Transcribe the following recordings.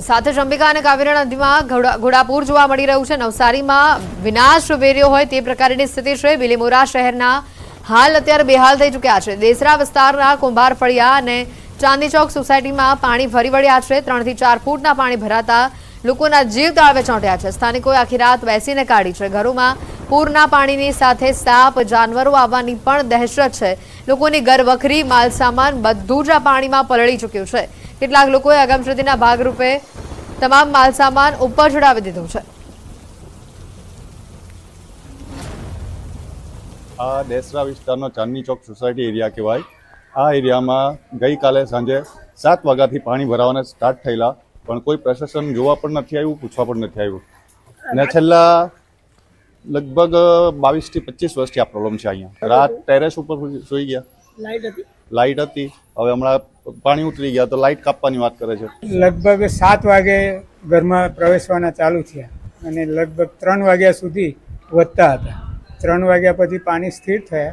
સાથે જ અંબિકા અને કાવેરી નદીમાં ઘોડાપુર જોવા મળી રહ્યું છે નવસારીમાં વિનાશ વેર્યો હોય તે પ્રકારની સ્થિતિ છે બિલીમોરા શહેરના હાલ અત્યારે બેહાલ થઈ ચૂક્યા છે દેસરા વિસ્તારના કુંભાર ફળિયા અને ચાંદીચોક સોસાયટીમાં પાણી ફરી વળ્યા છે ત્રણથી ચાર ફૂટના પાણી ભરાતા લોકોના જીવ તાળવે ચોંટ્યા છે સ્થાનિકોએ આખી રાત બેસીને કાઢી છે ઘરોમાં પૂરના પાણીની સાથે સાપ જાનવરો આવવાની પણ દહેશત છે લોકોની ઘરવખરી માલસામાન બધું જ આ પાણીમાં પલળી ચૂક્યું છે કેટલાક લોકોએ અગમચેતીના ભાગરૂપે તમામ માલસામાન ઉપર ચડાવી દીધો છે આ દેસરા વિસ્તારનો ચાંદની ચોક સોસાયટી એરિયા કહેવાય આ એરિયામાં ગઈકાલે સાંજે સાત વાગ્યાથી પાણી ભરાવાના સ્ટાર્ટ થયેલા પણ કોઈ પ્રશાસન જોવા પણ નથી આવ્યું પૂછવા પણ નથી આવ્યું ને છેલ્લા લગભગ બાવીસથી પચીસ વર્ષથી આ પ્રોબ્લેમ છે અહીંયા રાત ટેરેસ ઉપર સુઈ ગયા લાઇટ હતી લાઇટ હતી હવે હમણાં પાણી ઉતરી ગયા તો લાઇટ કાપવાની વાત કરે છે લગભગ સાત વાગે ઘરમાં પ્રવેશવાના ચાલુ થયા અને લગભગ ત્રણ વાગ્યા સુધી વધતા હતા ત્રણ વાગ્યા પછી પાણી સ્થિર થયા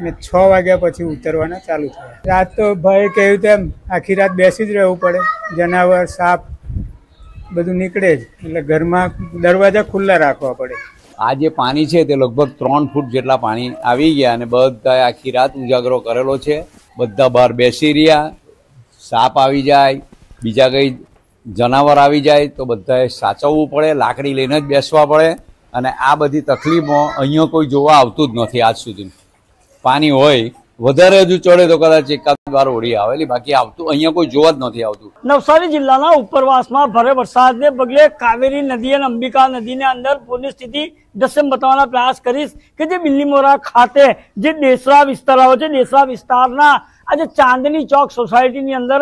અને છ વાગ્યા પછી ઉતરવાના ચાલુ થયા રાત તો ભય કહ્યું તેમ આખી રાત બેસી જ રહેવું પડે જનાવર સાપ બધું નીકળે જ એટલે ઘરમાં દરવાજા ખુલ્લા રાખવા પડે આ જે પાણી છે તે લગભગ ત્રણ ફૂટ જેટલા પાણી આવી ગયા અને બધા આખી રાત ઉજાગરો કરેલો છે બધા બહાર બેસી રહ્યા સાપ આવી જાય બીજા કંઈ જનાવર આવી જાય તો બધાએ સાચવવું પડે લાકડી લઈને જ બેસવા પડે અને આ બધી તકલીફો અહીંયા કોઈ જોવા આવતું જ નથી આજ સુધી પાણી હોય વધારે હજુ ચડે તો કદાચ એકાદ વાર હોડી આવેલી બાકી આવતું અહીંયા કોઈ જોવા જ નથી આવતું નવસારી જિલ્લાના ઉપરવાસમાં ભારે વરસાદને પગલે કાવેરી નદી અને અંબિકા નદીની અંદર પૂરની સ્થિતિ દસમ બતાવવાના પ્રયાસ કરીશ કે જે બિલ્લીમોરા ખાતે જે દેસરા વિસ્તાર આવે છે દેસરા વિસ્તારના આજે ચાંદની ચોક સોસાયટીની અંદર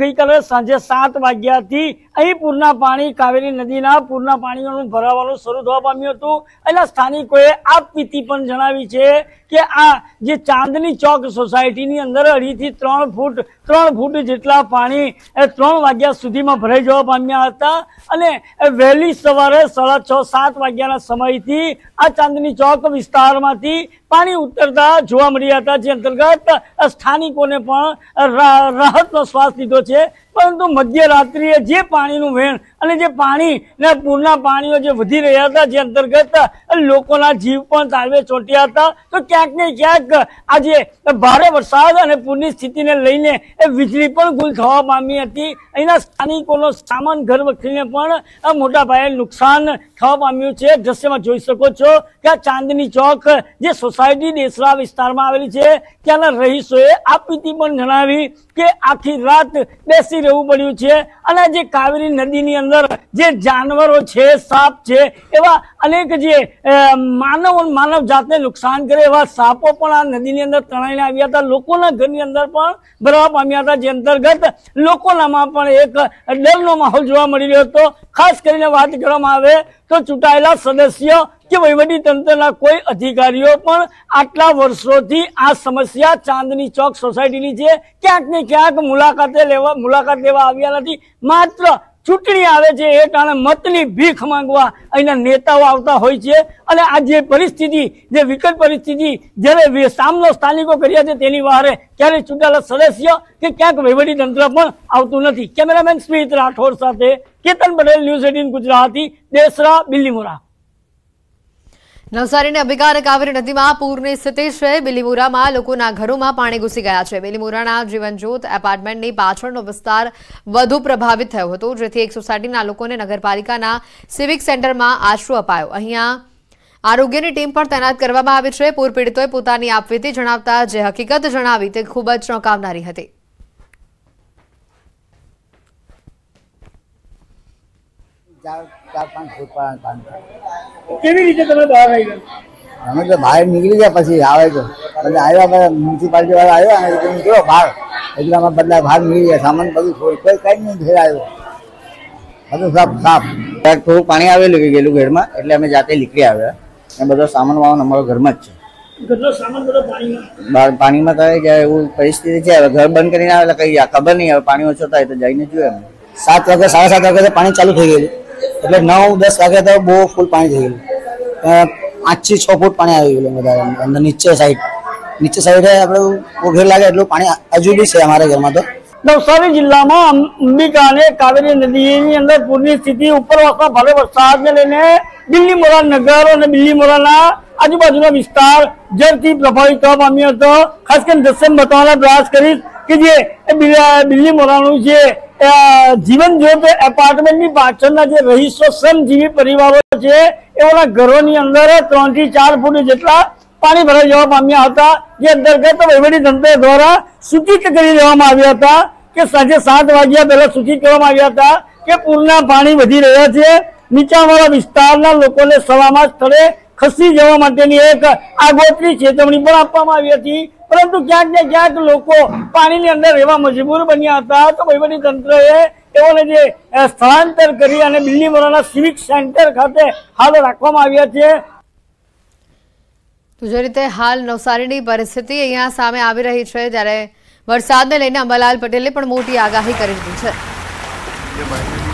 ગઈકાલે સાંજે સાત વાગ્યાથી અહીં પૂરના પાણી કાવેરી નદીના પૂરના પાણીઓનું ભરાવાનું શરૂ થવા પામ્યું હતું એટલે સ્થાનિકોએ આપવીતી પણ જણાવી છે કે આ જે ચાંદની ચોક સોસાયટીની અંદર અઢીથી ત્રણ ફૂટ ત્રણ ફૂટ જેટલા પાણી એ ત્રણ વાગ્યા સુધીમાં ભરાઈ જવા પામ્યા હતા અને વહેલી સવારે સાડા છ સાત વાગ્યાના સમયથી આ ચાંદની ચોક વિસ્તારમાંથી પાણી ઉતરતા જોવા મળ્યા હતા જે અંતર્ગત સ્થાનિકોને પણ રાહતનો શ્વાસ લીધો છે પરંતુ મધ્યરાત્રિએ જે પાણીનું વહેણ અને જે પાણીના પૂરના પાણીઓ જે વધી રહ્યા હતા જે અંતર્ગત લોકોના જીવ પણ તાળવે ચોંટ્યા હતા તો ક્યાંક ને ક્યાંક આજે ભારે વરસાદ અને પૂરની સ્થિતિને લઈને એ વીજળી પણ ગુલ થવા પામી હતી અહીંના સ્થાનિકોનો સામાન ઘર વખરીને પણ મોટા પાયે નુકસાન થવા પામ્યું છે દ્રશ્યમાં જોઈ શકો છો કે આ ચાંદની ચોક જે સોસાયટી દેસરા વિસ્તારમાં આવેલી છે ત્યાંના રહીશોએ આ પીતિ પણ જણાવી કે આખી રાત બેસી રહેવું પડ્યું છે અને જે કાવેરી નદીની અંદર જે જાનવરો છે સાપ છે એવા અનેક જે માનવ માનવ જાતને નુકસાન કરે એવા સાપો પણ આ નદીની અંદર તણાઈને આવ્યા હતા લોકોના ઘરની અંદર પણ ભરવા પામ્યા હતા જે અંતર્ગત લોકોનામાં પણ એક ડરનો માહોલ જોવા મળી રહ્યો હતો ખાસ કરીને વાત કરવામાં આવે તો ચૂંટાયેલા સદસ્ય કે વહીવટીતંત્રના કોઈ અધિકારીઓ પણ આટલા વર્ષોથી આ સમસ્યા ચાંદની ચોક સોસાયટીની છે ક્યાંક ને ક્યાંક મુલાકાતે લેવા મુલાકાત લેવા આવ્યા નથી માત્ર ચૂંટણી આવે છે એ કારણે મતની ભીખ માંગવા અહીંના નેતાઓ આવતા હોય છે અને આ જે પરિસ્થિતિ જે વિકટ પરિસ્થિતિ જ્યારે સામનો સ્થાનિકો કર્યા છે તેની વારે ક્યારે ચૂંટાયેલા સદસ્ય કે ક્યાંક વહીવટીતંત્ર પણ આવતું નથી કેમેરામેન સ્મિત રાઠોડ સાથે કેતન પટેલ ન્યૂઝ એટીન ગુજરાતી દેસરા બિલ્લીમોરા નવસારીની અબિકાર કાવેરી નદીમાં પૂરની સ્થિતિ છે બિલીમોરામાં લોકોના ઘરોમાં પાણી ઘૂસી ગયા છે બિલીમોરાના જીવનજ્યોત એપાર્ટમેન્ટની પાછળનો વિસ્તાર વધુ પ્રભાવિત થયો હતો જેથી એક સોસાયટીના લોકોને નગરપાલિકાના સિવિક સેન્ટરમાં આશરો અપાયો અહીંયા આરોગ્યની ટીમ પણ તૈનાત કરવામાં આવી છે પૂર પીડિતોએ પોતાની આપવીતી જણાવતા જે હકીકત જણાવી તે ખૂબ જ ચોંકાવનારી હતી ચાર ચાર પાંચ પાણી અમે તો બહાર નીકળી ગયા પછી આવે તો એટલે આવ્યા પછી મ્યુનિસિપાલિટી વાળા આવ્યા અને એટલે નીકળો બહાર એટલે અમે બધા બહાર નીકળી ગયા સામાન બધું કોઈ કંઈ નહીં ઘેર આવ્યો બધું સાફ સાફ થોડું પાણી આવેલું કે ગયેલું ઘેરમાં એટલે અમે જાતે નીકળી આવ્યા અને બધો સામાન વામાન અમારો ઘરમાં જ છે પાણીમાં થાય જાય એવું પરિસ્થિતિ છે હવે ઘર બંધ કરીને આવેલા એટલે કઈ ખબર નહીં હવે પાણી ઓછો થાય તો જઈને જોઈએ સાત વાગે સાડા સાત વાગે પાણી ચાલુ થઈ ગયું એટલે નવ દસ વાગ્યા તો બહુ ફૂલ પાણી થઈ ગયું પાંચથી છ ફૂટ પાણી આવી ગયું વધારે અંદર નીચે સાઈડ નીચે સાઈડે આપણે ઓઘેર લાગે એટલું પાણી હજુ બી છે અમારા ઘરમાં તો નવસારી જિલ્લામાં અંબિકા અને કાવેરી નદીની અંદર પૂરની સ્થિતિ ઉપર ઉપરવાસના ભારે વરસાદને લઈને દિલ્હી મોરા નગર અને દિલ્હી મોરાના આજુબાજુનો વિસ્તાર ઝડપથી પ્રભાવિત થવા પામ્યો હતો ખાસ કરીને દર્શન બતાવવાના પ્રયાસ કરીશ કે જે બિલ્લી મોરાનું જે જીવન જ્યોત એપાર્ટમેન્ટની પાછળના જે રહીશો શ્રમજીવી પરિવારો છે એઓના ઘરોની અંદર ત્રણ થી ચાર ફૂટ જેટલા પાણી ભરાઈ જવા પામ્યા હતા જે અંતર્ગત વહીવટી તંત્ર દ્વારા સૂચિત કરી દેવામાં આવ્યા હતા કે સાંજે સાત વાગ્યા પહેલા સૂચિત કરવામાં આવ્યા હતા કે પૂરના પાણી વધી રહ્યા છે નીચાણવાળા વિસ્તારના લોકોને સવામાં સ્થળે ખસી જવા માટેની એક આગોતરી ચેતવણી પણ આપવામાં આવી હતી પરંતુ ક્યાંક ને ક્યાંક લોકો પાણીની અંદર રહેવા મજબૂર બન્યા હતા તો વહીવટી તંત્રએ તેઓને જે સ્થળાંતર કરી અને બિલ્લીમોરાના સિવિક સેન્ટર ખાતે હાલ રાખવામાં આવ્યા છે જે રીતે હાલ નવસારીની પરિસ્થિતિ અહીંયા સામે આવી રહી છે જ્યારે વરસાદને લઈને અંબાલાલ પટેલે પણ મોટી આગાહી કરી દીધી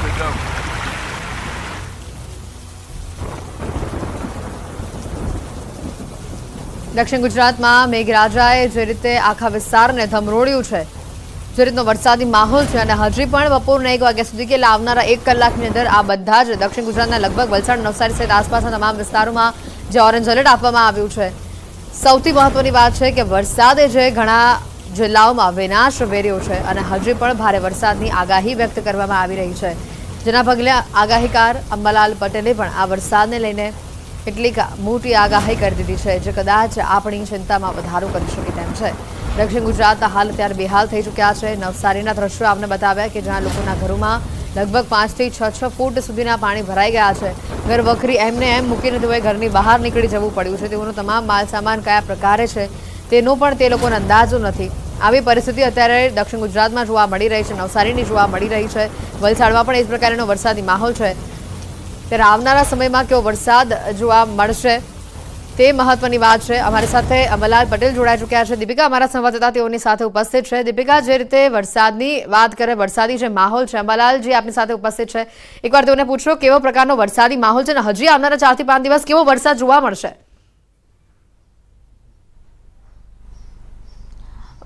છે દક્ષિણ ગુજરાતમાં મેઘરાજાએ જે રીતે આખા વિસ્તારને ધમરોળ્યું છે જે રીતનો વરસાદી માહોલ છે અને હજી પણ બપોરના એક વાગ્યા સુધી કે આવનારા એક કલાકની અંદર આ બધા જ દક્ષિણ ગુજરાતના લગભગ વલસાડ નવસારી સહિત આસપાસના તમામ વિસ્તારોમાં જે ઓરેન્જ એલર્ટ આપવામાં આવ્યું છે સૌથી મહત્વની વાત છે કે વરસાદે જે ઘણા જિલ્લાઓમાં વિનાશ વેર્યો છે અને હજી પણ ભારે વરસાદની આગાહી વ્યક્ત કરવામાં આવી રહી છે જેના પગલે આગાહીકાર અંબાલાલ પટેલે પણ આ વરસાદને લઈને કેટલીક મોટી આગાહી કરી દીધી છે જે કદાચ આપણી ચિંતામાં વધારો કરી શકે તેમ છે દક્ષિણ ગુજરાતના હાલ અત્યારે બેહાલ થઈ ચૂક્યા છે નવસારીના દ્રશ્યો આપને બતાવ્યા કે જ્યાં લોકોના ઘરોમાં લગભગ પાંચથી છ છ ફૂટ સુધીના પાણી ભરાઈ ગયા છે ઘર વખરી એમને એમ મૂકીને તેઓએ ઘરની બહાર નીકળી જવું પડ્યું છે તેઓનું તમામ માલસામાન કયા પ્રકારે છે તેનો પણ તે લોકોને અંદાજો નથી આવી પરિસ્થિતિ અત્યારે દક્ષિણ ગુજરાતમાં જોવા મળી રહી છે નવસારીની જોવા મળી રહી છે વલસાડમાં પણ એ જ પ્રકારનો વરસાદી માહોલ છે ત્યારે આવનારા સમયમાં કેવો વરસાદ જોવા મળશે તે મહત્વની વાત છે અમારી સાથે અમલાલ પટેલ જોડાઈ ચૂક્યા છે દીપિકા અમારા સંવાદદાતા તેઓની સાથે ઉપસ્થિત છે દીપિકા જે રીતે વરસાદની વાત કરે વરસાદી જે માહોલ છે જે આપની સાથે ઉપસ્થિત છે એકવાર તેઓને પૂછો કેવો પ્રકારનો વરસાદી માહોલ છે અને હજી આવનારા ચારથી પાંચ દિવસ કેવો વરસાદ જોવા મળશે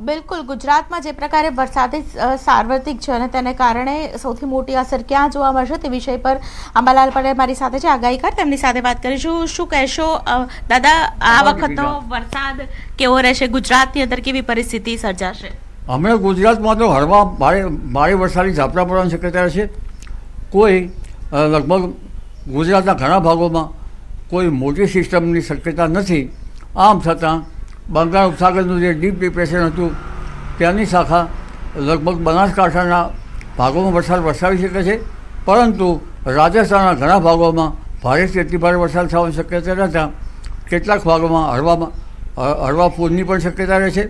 બિલકુલ ગુજરાતમાં જે પ્રકારે વરસાદે સાર્વત્રિક છે અને તેને કારણે સૌથી મોટી અસર ક્યાં જોવા મળશે તે વિષય પર અંબાલાલ પટેલ મારી સાથે છે આગાહીકાર તેમની સાથે વાત કરીશું શું કહેશો દાદા આ વખતનો વરસાદ કેવો રહેશે ગુજરાતની અંદર કેવી પરિસ્થિતિ સર્જાશે હમણાં ગુજરાતમાં તો હળવા ભારે ભારે વરસાદની ઝાપટા પડવાની શક્યતા છે કોઈ લગભગ ગુજરાતના ઘણા ભાગોમાં કોઈ મોટી સિસ્ટમની શક્યતા નથી આમ છતાં બંગાળ ઉપસાગરનું જે ડીપ ડિપ્રેશન હતું ત્યાંની શાખા લગભગ બનાસકાંઠાના ભાગોમાં વરસાદ વરસાવી શકે છે પરંતુ રાજસ્થાનના ઘણા ભાગોમાં ભારેથી અતિ વરસાદ થવાની શક્યતા રહેતા કેટલાક ભાગોમાં હળવામાં હળવા પૂરની પણ શક્યતા રહે છે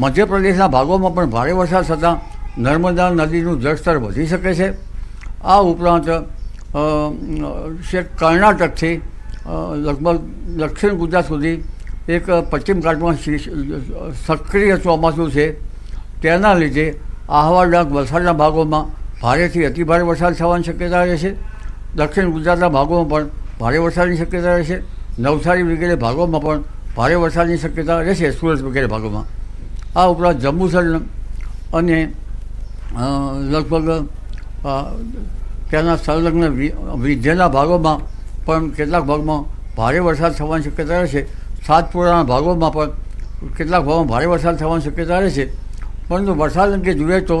મધ્યપ્રદેશના ભાગોમાં પણ ભારે વરસાદ થતાં નર્મદા નદીનું જળસ્તર વધી શકે છે આ ઉપરાંત છે કર્ણાટકથી લગભગ દક્ષિણ ગુજરાત સુધી એક પશ્ચિમ ઘાટમાં સક્રિય ચોમાસું છે તેના લીધે આહવા ડાંગ વલસાડના ભાગોમાં ભારેથી અતિભારે વરસાદ થવાની શક્યતા રહેશે દક્ષિણ ગુજરાતના ભાગોમાં પણ ભારે વરસાદની શક્યતા રહેશે નવસારી વગેરે ભાગોમાં પણ ભારે વરસાદની શક્યતા રહેશે સુરત વગેરે ભાગોમાં આ ઉપરાંત જંબુસર અને લગભગ ત્યાંના સંલગ્ન વિદ્યાના ભાગોમાં પણ કેટલાક ભાગમાં ભારે વરસાદ થવાની શક્યતા રહેશે સાતપુરાના ભાગોમાં પણ કેટલાક ભાગોમાં ભારે વરસાદ થવાની શક્યતા રહે છે પરંતુ વરસાદ અંગે જોઈએ તો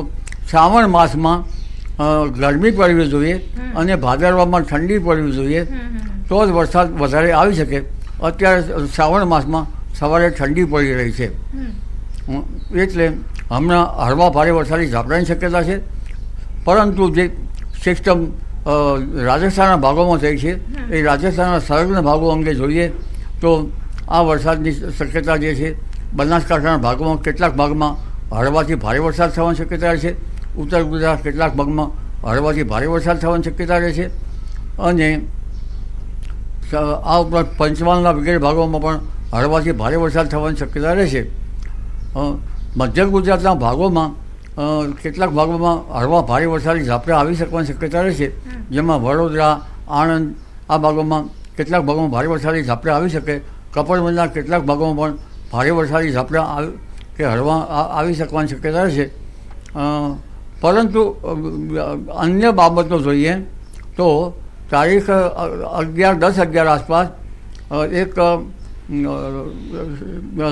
શ્રાવણ માસમાં ગરમી પડવી જોઈએ અને ભાદરવામાં ઠંડી પડવી જોઈએ તો જ વરસાદ વધારે આવી શકે અત્યારે શ્રાવણ માસમાં સવારે ઠંડી પડી રહી છે એટલે હમણાં હળવા ભારે વરસાદની ઝાપટાની શક્યતા છે પરંતુ જે સિસ્ટમ રાજસ્થાનના ભાગોમાં થઈ છે એ રાજસ્થાનના સંલગ્ન ભાગો અંગે જોઈએ તો આ વરસાદની શક્યતા જે છે બનાસકાંઠાના ભાગમાં કેટલાક ભાગમાં હળવાથી ભારે વરસાદ થવાની શક્યતા છે ઉત્તર ગુજરાત કેટલાક ભાગમાં હળવાથી ભારે વરસાદ થવાની શક્યતા રહે છે અને આ ઉપરાંત પંચમહાલના વગેરે ભાગોમાં પણ હળવાથી ભારે વરસાદ થવાની શક્યતા રહેશે મધ્ય ગુજરાતના ભાગોમાં કેટલાક ભાગોમાં હળવા ભારે વરસાદી ઝાપટા આવી શકવાની શક્યતા રહેશે જેમાં વડોદરા આણંદ આ ભાગોમાં કેટલાક ભાગોમાં ભારે વરસાદી ઝાપટા આવી શકે કપડવંદના કેટલાક ભાગોમાં પણ ભારે વરસાદી આવી કે હળવા આવી શકવાની શક્યતા છે પરંતુ અન્ય બાબતો જોઈએ તો તારીખ અગિયાર દસ અગિયાર આસપાસ એક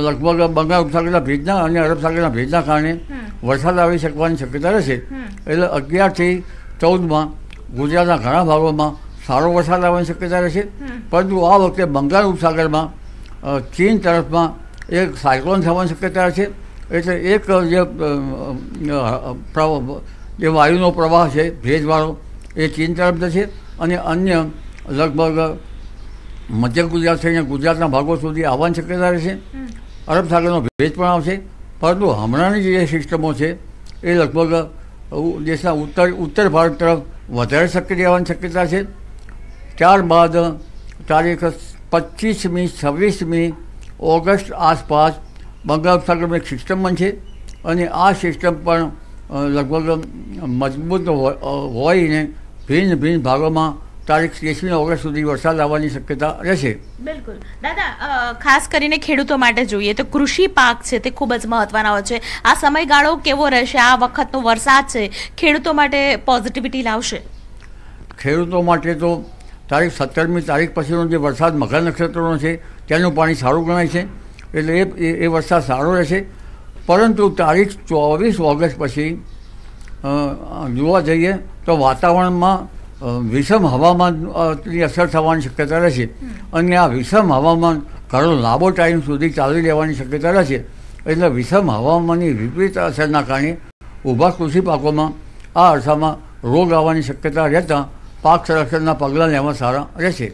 લગભગ બંગાળ ઉપસાગરના ભેજના અને અરબ સાગરના ભેજના કારણે વરસાદ આવી શકવાની શક્યતા રહેશે એટલે અગિયારથી ચૌદમાં ગુજરાતના ઘણા ભાગોમાં સારો વરસાદ આવવાની શક્યતા રહેશે પરંતુ આ વખતે બંગાળ ઉપસાગરમાં ચીન તરફમાં એક સાયક્લોન થવાની શક્યતા છે એટલે એક જે જે વાયુનો પ્રવાહ છે ભેજવાળો એ ચીન તરફ જશે અને અન્ય લગભગ મધ્ય ગુજરાત થઈને ગુજરાતના ભાગો સુધી આવવાની શક્યતા રહેશે અરબ સાગરનો ભેજ પણ આવશે પરંતુ હમણાંની જે સિસ્ટમો છે એ લગભગ દેશના ઉત્તર ઉત્તર ભારત તરફ વધારે સક્રિય આવવાની શક્યતા છે ત્યારબાદ તારીખ પચીસમી છવ્વીસમી ઓગસ્ટ આસપાસ બંગાળ સાગરમાં એક સિસ્ટમ બનશે અને આ સિસ્ટમ પણ લગભગ મજબૂત હોઈને ભિન્ન ભિન્ન ભાગોમાં તારીખ ત્રીસમી ઓગસ્ટ સુધી વરસાદ આવવાની શક્યતા રહેશે બિલકુલ દાદા ખાસ કરીને ખેડૂતો માટે જોઈએ તો કૃષિ પાક છે તે ખૂબ જ મહત્વના હોય છે આ સમયગાળો કેવો રહેશે આ વખતનો વરસાદ છે ખેડૂતો માટે પોઝિટિવિટી લાવશે ખેડૂતો માટે તો તારીખ સત્તરમી તારીખ પછીનો જે વરસાદ મઘા નક્ષત્રનો છે તેનું પાણી સારું ગણાય છે એટલે એ એ વરસાદ સારો રહેશે પરંતુ તારીખ ચોવીસ ઓગસ્ટ પછી જોવા જઈએ તો વાતાવરણમાં વિષમ હવામાનની અસર થવાની શક્યતા રહેશે અને આ વિષમ હવામાન ઘણો લાંબો ટાઈમ સુધી ચાલી રહેવાની શક્યતા રહેશે એટલે વિષમ હવામાનની વિપરીત અસરના કારણે ઊભા કૃષિ પાકોમાં આ અરસામાં રોગ આવવાની શક્યતા રહેતા પાક સંરક્ષણના પગલાં લેવા સારા રહેશે